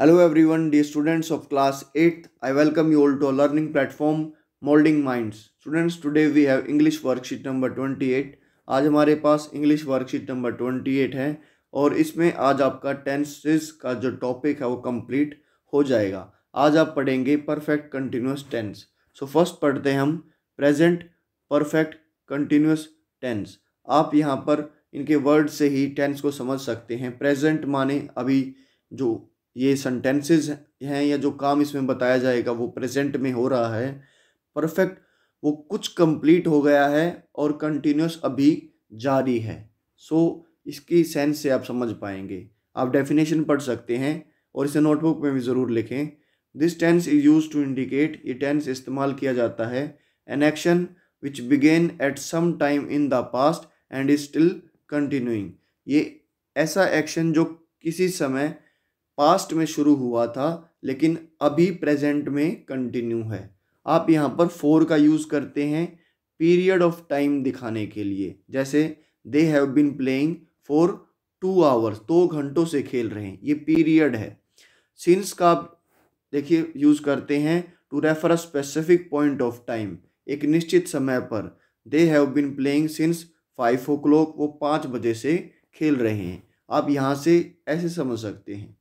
hello everyone the students of class eight I welcome you all to learning platform moulding minds students today we have English worksheet number twenty eight आज हमारे पास English worksheet number twenty eight है और इसमें आज आपका tenses का जो टॉपिक है वो कम्प्लीट हो जाएगा आज आप पढ़ेंगे perfect continuous tense so first पढ़ते हैं हम प्रेजेंट परफेक्ट कंटिन्यूस टेंस आप यहाँ पर इनके वर्ड से ही टेंस को समझ सकते हैं प्रेजेंट माने अभी जो ये सेंटेंसेस हैं या जो काम इसमें बताया जाएगा वो प्रेजेंट में हो रहा है परफेक्ट वो कुछ कंप्लीट हो गया है और कंटिन्यूस अभी जारी है सो so, इसकी सेंस से आप समझ पाएंगे आप डेफिनेशन पढ़ सकते हैं और इसे नोटबुक में भी ज़रूर लिखें this tense is used to indicate ये टेंस इस्तेमाल किया जाता है an action which began at some time in the past and is still continuing ये ऐसा एक्शन जो किसी समय पास्ट में शुरू हुआ था लेकिन अभी प्रेजेंट में कंटिन्यू है आप यहाँ पर फोर का यूज़ करते हैं पीरियड ऑफ टाइम दिखाने के लिए जैसे they have been playing for two hours दो घंटों से खेल रहे हैं ये पीरियड है सिंस का आप देखिए यूज़ करते हैं to refer a specific point of time एक निश्चित समय पर they have been playing since five o'clock वो पाँच बजे से खेल रहे हैं आप यहाँ से ऐसे समझ सकते हैं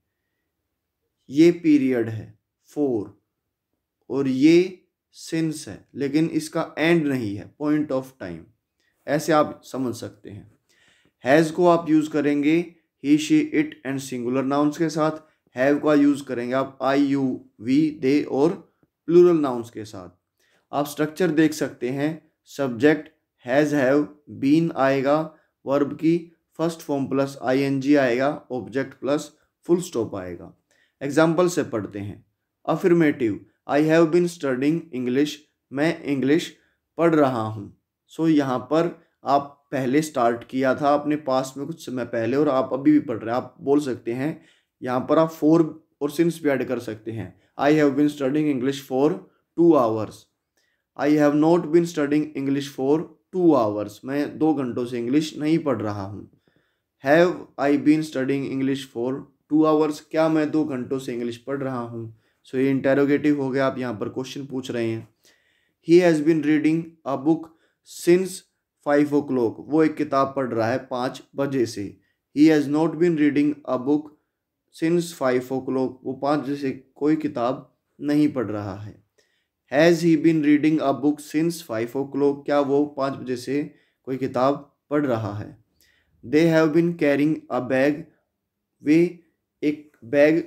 ये पीरियड है फोर और ये सिंस है लेकिन इसका एंड नहीं है पॉइंट ऑफ टाइम ऐसे आप समझ सकते हैं हैज़ को आप यूज़ करेंगे he she it and singular nouns के साथ हैव का यूज़ करेंगे आप आई यू वी दे और प्लूरल नाउंस के साथ आप स्ट्रक्चर देख सकते हैं सब्जेक्ट हैज़ हैव बीन आएगा वर्ब की first form plus I N G आएगा ऑब्जेक्ट प्लस फुल स्टॉप आएगा एग्जाम्पल से पढ़ते हैं affirmative I have been studying English मैं इंग्लिश पढ़ रहा हूँ सो so, यहाँ पर आप पहले स्टार्ट किया था अपने पास में कुछ समय पहले और आप अभी भी पढ़ रहे हैं आप बोल सकते हैं यहाँ पर आप फोर और सिंस भी ऐड कर सकते हैं I have been studying English for two hours I have not been studying English for two hours मैं दो घंटों से इंग्लिश नहीं पढ़ रहा हूँ have I been studying English for two hours क्या मैं दो घंटों से इंग्लिश पढ़ रहा हूँ सो ये इंटेरोगेटिव हो गया आप यहाँ पर क्वेश्चन पूछ रहे हैं he has been reading a book since five o'clock वो एक किताब पढ़ रहा है पाँच बजे से he has not been reading a book since five o'clock वो पाँच बजे से कोई किताब नहीं पढ़ रहा है has he been reading a book since five o'clock क्या वो पाँच बजे से कोई किताब पढ़ रहा है they have been carrying a bag वे बैग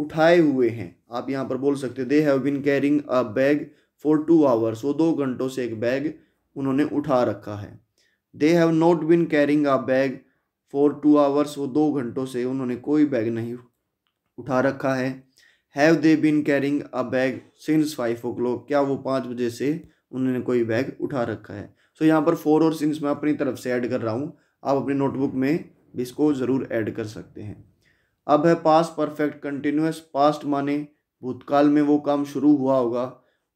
उठाए हुए हैं आप यहाँ पर बोल सकते they have been carrying a bag for two hours वो दो घंटों से एक बैग उन्होंने उठा रखा है they have not been carrying a bag for two hours वो दो घंटों से उन्होंने कोई बैग नहीं उठा रखा है have they been carrying a bag since five o'clock क्या वो पाँच बजे से उन्होंने कोई बैग उठा रखा है सो so, यहाँ पर फोर और सिंस मैं अपनी तरफ से ऐड कर रहा हूँ आप अपनी नोटबुक में भी इसको ज़रूर ऐड कर सकते हैं अब है पास परफेक्ट कंटिन्यूस पास्ट माने भूतकाल में वो काम शुरू हुआ होगा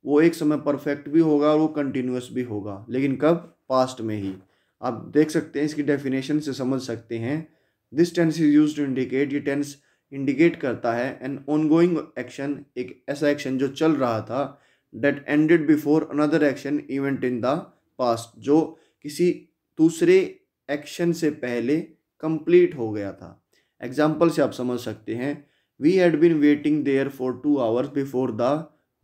वो एक समय परफेक्ट भी होगा और वो कंटिन्यूस भी होगा लेकिन कब पास्ट में ही आप देख सकते हैं इसकी डेफिनेशन से समझ सकते हैं this tense is used to indicate ये टेंस इंडिकेट करता है एन ऑनगोइंग एक्शन एक ऐसा एक्शन जो चल रहा था that ended before another action event in the past जो किसी दूसरे एक्शन से पहले कंप्लीट हो गया था एग्जाम्पल से आप समझ सकते हैं we had been waiting there for two hours before the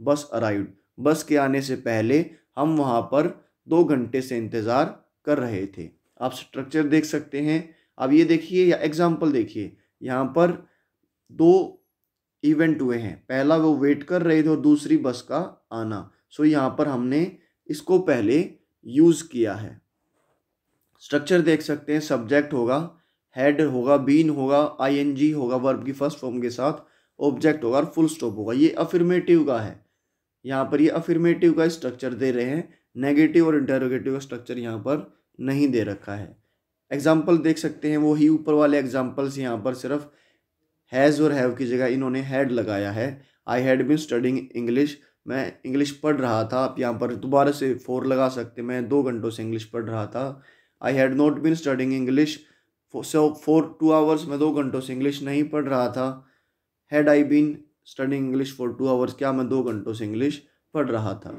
bus arrive bus के आने से पहले हम वहाँ पर दो घंटे से इंतज़ार कर रहे थे आप स्ट्रक्चर देख सकते हैं अब ये देखिए या एग्ज़ाम्पल देखिए यहाँ पर दो इवेंट हुए हैं पहला वो वेट कर रहे थे और दूसरी बस का आना सो यहाँ पर हमने इसको पहले यूज़ किया है स्ट्रक्चर देख सकते हैं सब्जेक्ट होगा हेड होगा बीन होगा आईएनजी होगा वर्ब की फर्स्ट फॉर्म के साथ ऑब्जेक्ट होगा और फुल स्टॉप होगा ये अफर्मेटिव का है यहाँ पर ये अफिरमेटिव का स्ट्रक्चर दे रहे हैं नेगेटिव और इंटेरोगेटिव का स्ट्रक्चर यहाँ पर नहीं दे रखा है एग्जाम्पल देख सकते हैं वही ऊपर वाले एग्जाम्पल्स यहाँ पर सिर्फ हैज़ और हैव की जगह इन्होंने हैड लगाया है I had been studying English मैं इंग्लिश पढ़ रहा था आप यहाँ पर दोबारा से फोर लगा सकते मैं दो घंटों से इंग्लिश पढ़ रहा था I had not been studying English so two hours मैं दो घंटों से इंग्लिश नहीं पढ़ रहा था had I been study English for two hours क्या मैं दो घंटों से इंग्लिश पढ़ रहा था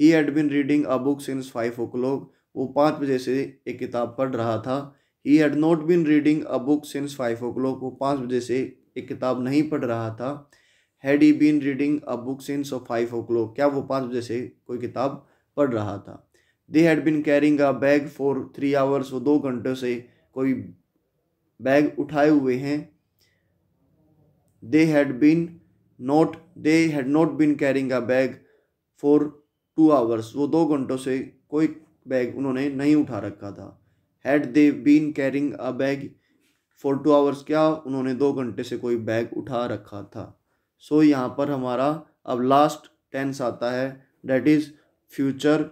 he had been reading a book since five o'clock वो पाँच बजे से एक किताब पढ़ रहा था he had not been reading a book since five o'clock वो पाँच बजे से एक किताब नहीं पढ़ रहा था had he been reading a book since of five o'clock क्या वो पाँच बजे से कोई किताब पढ़ रहा था they had been carrying a bag for three hours वो दो घंटों से कोई बैग उठाए हुए हैं they had been not they had not been carrying a bag for two hours वो दो घंटों से कोई बैग उन्होंने नहीं उठा रखा था had they been carrying a bag for two hours क्या उन्होंने दो घंटे से कोई बैग उठा रखा था सो so, यहाँ पर हमारा अब लास्ट टेंस आता है that is future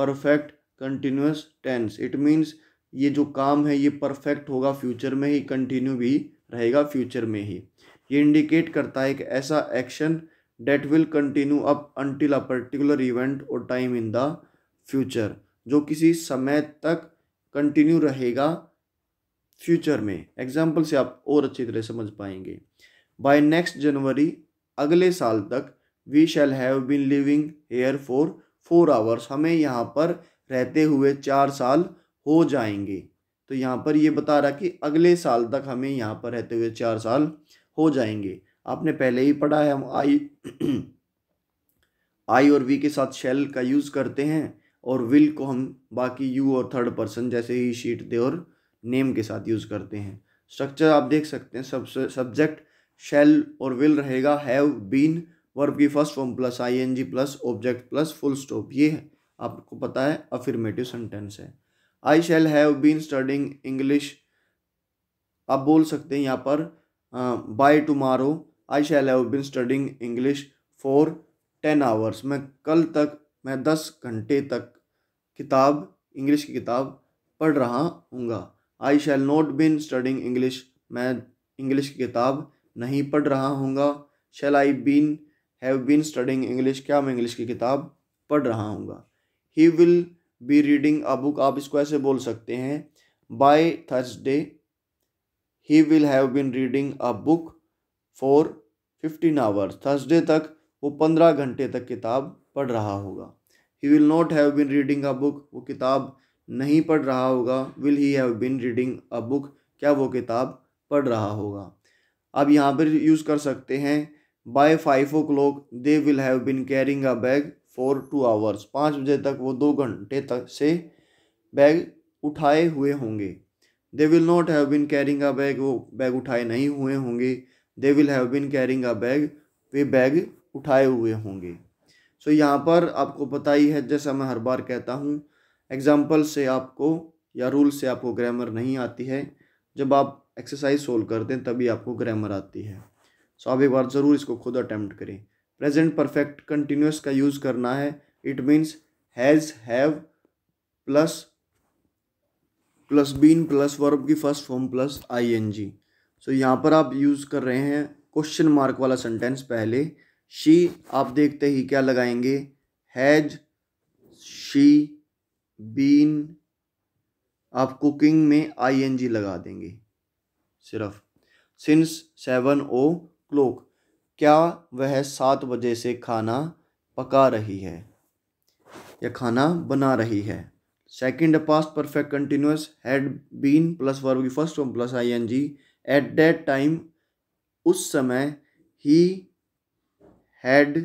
perfect continuous tense it means ये जो काम है ये परफेक्ट होगा फ्यूचर में ही कंटिन्यू भी रहेगा फ्यूचर में ही ये इंडिकेट करता है एक ऐसा action that will continue up until a particular event और टाइम इन द फ्यूचर जो किसी समय तक कंटिन्यू रहेगा फ्यूचर में एग्जाम्पल से आप और अच्छी तरह समझ पाएंगे बाय नेक्स्ट जनवरी अगले साल तक we shall have been living here for four hours हमें यहाँ पर रहते हुए चार साल हो जाएंगे तो यहाँ पर ये बता रहा कि अगले साल तक हमें यहाँ पर रहते हुए चार साल हो जाएंगे आपने पहले ही पढ़ा है हम आई आई और वी के साथ शेल का यूज़ करते हैं और विल को हम बाकी यू और थर्ड पर्सन जैसे ही शीट दे और नेम के साथ यूज़ करते हैं स्ट्रक्चर आप देख सकते हैं सब सब्जेक्ट शेल और विल रहेगा हैव बीन वर्ब की first form plus I N G plus object plus full stop ये है आपको पता है अफिरमेटिव सेंटेंस है I shall have been studying English आप बोल सकते हैं यहाँ पर by tomorrow I shall have been studying English for ten hours मैं कल तक मैं दस घंटे तक किताब इंग्लिश की किताब पढ़ रहा हूँगा I shall not been studying English मैं इंग्लिश की किताब नहीं पढ़ रहा हूँगा shall I been have been studying English क्या मैं इंग्लिश की किताब पढ़ रहा हूँगा he will be reading a book आप इसको ऐसे बोल सकते हैं by Thursday he will have been reading a book for fifteen hours Thursday तक वो पंद्रह घंटे तक किताब पढ़ रहा होगा he will not have been reading a book वो किताब नहीं पढ़ रहा होगा will he have been reading a book क्या वो किताब पढ़ रहा होगा अब यहाँ पर यूज़ कर सकते हैं by five o'clock they will have been carrying a bag for two hours पाँच बजे तक वो दो घंटे तक से बैग उठाए हुए होंगे they will not have been carrying a bag वो बैग उठाए नहीं हुए होंगे they will have been carrying a bag वे बैग उठाए हुए होंगे सो so, यहाँ पर आपको पता ही है जैसा मैं हर बार कहता हूँ एग्ज़ाम्पल से आपको या रूल से आपको ग्रामर नहीं आती है जब आप एक्सरसाइज सोल्व करते हैं तभी आपको ग्रामर आती है सो so, आप एक बार ज़रूर इसको खुद अटैम्प्ट करें प्रेजेंट परफेक्ट कंटिन्यूस का यूज़ करना है it means has have plus plus been plus verb की first form plus I N G so यहाँ पर आप यूज़ कर रहे हैं क्वेश्चन मार्क वाला सेंटेंस पहले शी आप देखते ही क्या लगाएंगे हैज शी बीन आप कुकिंग में आई एन जी लगा देंगे सिर्फ सिंस सेवन ओ क्लोक क्या वह सात बजे से खाना पका रही है या खाना बना रही है second past perfect continuous had been plus verb की first form plus I N G at that time उस समय ही हैड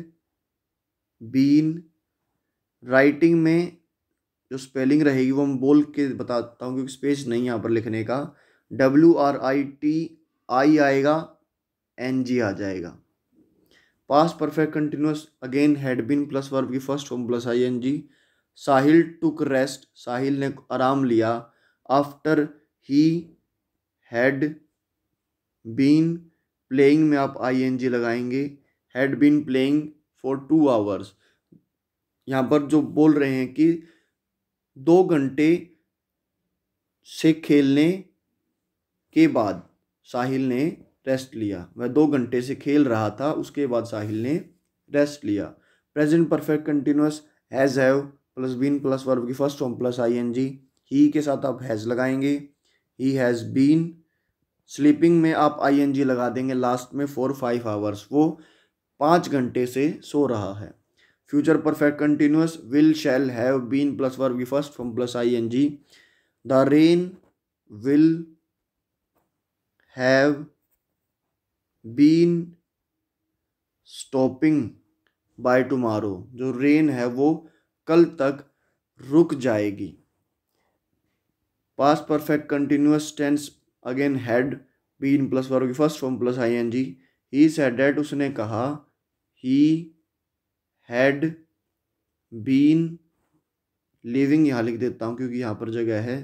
बीन राइटिंग में जो स्पेलिंग रहेगी वो मैं बोल के बताता हूँ क्योंकि स्पेस नहीं यहाँ पर लिखने का W R I T I आएगा एन जी आ जाएगा past perfect continuous again had been plus verb की first form plus I N G Sahil took rest Sahil ने आराम लिया after he had been playing में आप आई एन जी लगाएंगे had been playing for two hours यहाँ पर जो बोल रहे हैं कि दो घंटे से खेलने के बाद साहिल ने रेस्ट लिया वह दो घंटे से खेल रहा था उसके बाद साहिल ने रेस्ट लिया present perfect continuous has have plus been plus verb की first form plus I N G ही के साथ आप हैज़ लगाएंगे ही हैज़ बीन स्लीपिंग में आप आई एन जी लगा देंगे लास्ट में फोर फाइव आवर्स वो पाँच घंटे से सो रहा है future perfect continuous will shall have been plus verb की first form plus I N G the rain will have been stopping by tomorrow जो रेन है वो कल तक रुक जाएगी past perfect continuous tense again had been plus verb की first form plus I N G he said that उसने कहा ही हैड बीन लिविंग यहाँ लिख देता हूँ क्योंकि यहाँ पर जगह है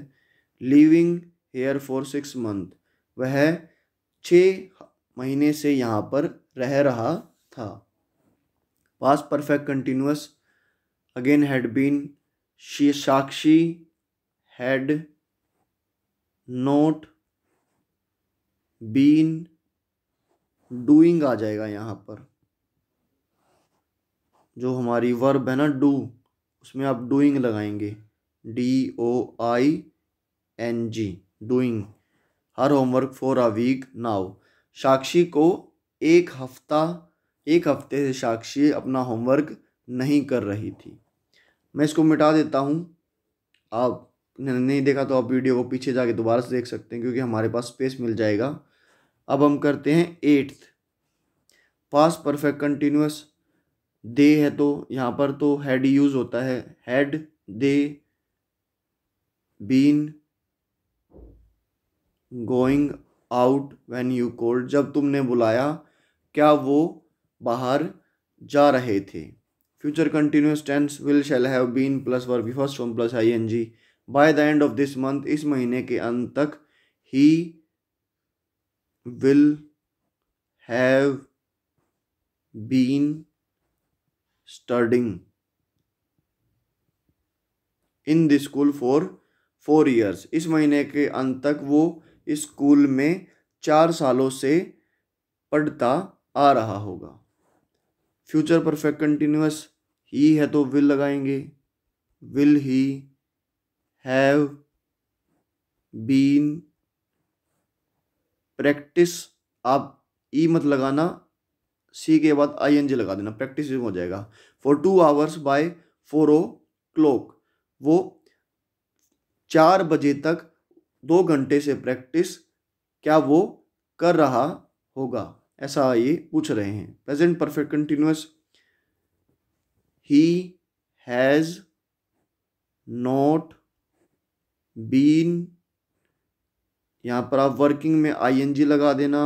living here for six month वह छः महीने से यहाँ पर रह रहा था past perfect continuous again had been she Sakshi had not been doing आ जाएगा यहाँ पर जो हमारी वर्ब है ना डू उसमें आप डूइंग लगाएंगे D O I N G doing her homework for a week now Sakshi को एक हफ्ता एक हफ्ते से साक्षी अपना होमवर्क नहीं कर रही थी मैं इसको मिटा देता हूँ आप नहीं देखा तो आप वीडियो को पीछे जाके दोबारा से देख सकते हैं क्योंकि हमारे पास स्पेस मिल जाएगा अब हम करते हैं eighth past perfect continuous they है तो यहाँ पर तो हैड यूज़ होता है had they been going out when you called जब तुमने बुलाया क्या वो बाहर जा रहे थे future continuous tense will shall have been plus verb first form plus I N G by the end of this month इस महीने के अंत तक he will have been studying in the school for four years इस महीने के अंत तक वो स्कूल में चार सालों से पढ़ता आ रहा होगा फ्यूचर परफेक्ट कंटिन्यूस ही है तो विल लगाएंगे will he have been practice आप ई मत लगाना सी के बाद आई एन जी लगा देना प्रैक्टिस हो जाएगा for two hours by four o'clock वो चार बजे तक दो घंटे से प्रैक्टिस क्या वो कर रहा होगा ऐसा ये पूछ रहे हैं present perfect continuous he has not been यहाँ पर आप वर्किंग में आईएनजी लगा देना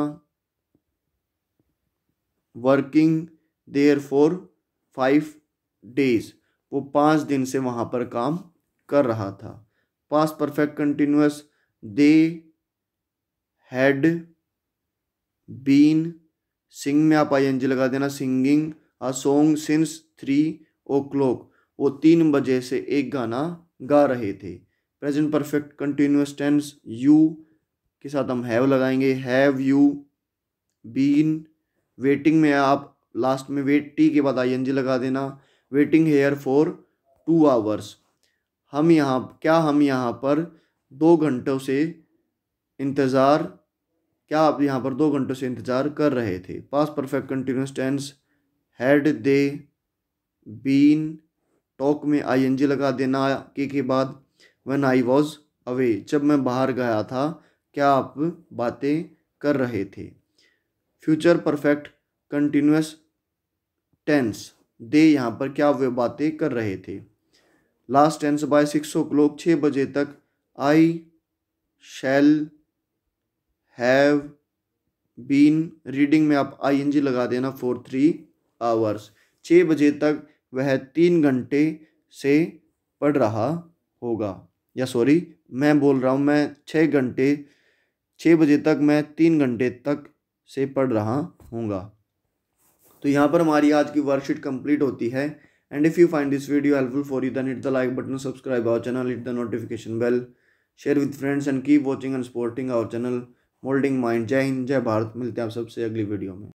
working there for five days वो पाँच दिन से वहाँ पर काम कर रहा था past perfect continuous they had been sing में आप आई एन जी लगा देना singing a song since three o'clock वो तीन बजे से एक गाना गा रहे थे present perfect continuous tense you के साथ हम हैव लगाएंगे हैव यू बीन वेटिंग में आप लास्ट में वेट टी के बाद आई एन जी लगा देना waiting here for two hours हम यहाँ क्या हम यहाँ पर दो घंटों से इंतज़ार क्या आप यहाँ पर दो घंटों से इंतज़ार कर रहे थे past perfect continuous tense had they been talk में आई एन जी लगा देना के के बाद वन आई वॉज अवे जब मैं बाहर गया था क्या आप बातें कर रहे थे future perfect continuous tense they यहाँ पर क्या वे बातें कर रहे थे last tense by six o'clock छः बजे तक I shall have been reading में आप आई एन जी लगा देना फोर थ्री आवर्स छः बजे तक वह तीन घंटे से पढ़ रहा होगा या सॉरी मैं बोल रहा हूँ मैं छः घंटे छः बजे तक मैं तीन घंटे तक से पढ़ रहा हूँगा तो यहाँ पर हमारी आज की वर्कशीट कंप्लीट होती है and if you find this video helpful for you then hit the like button subscribe our channel hit the notification bell share with friends and keep watching and supporting our channel Moulding Mind जय हिंद जय भारत मिलते हैं आप सबसे अगली video में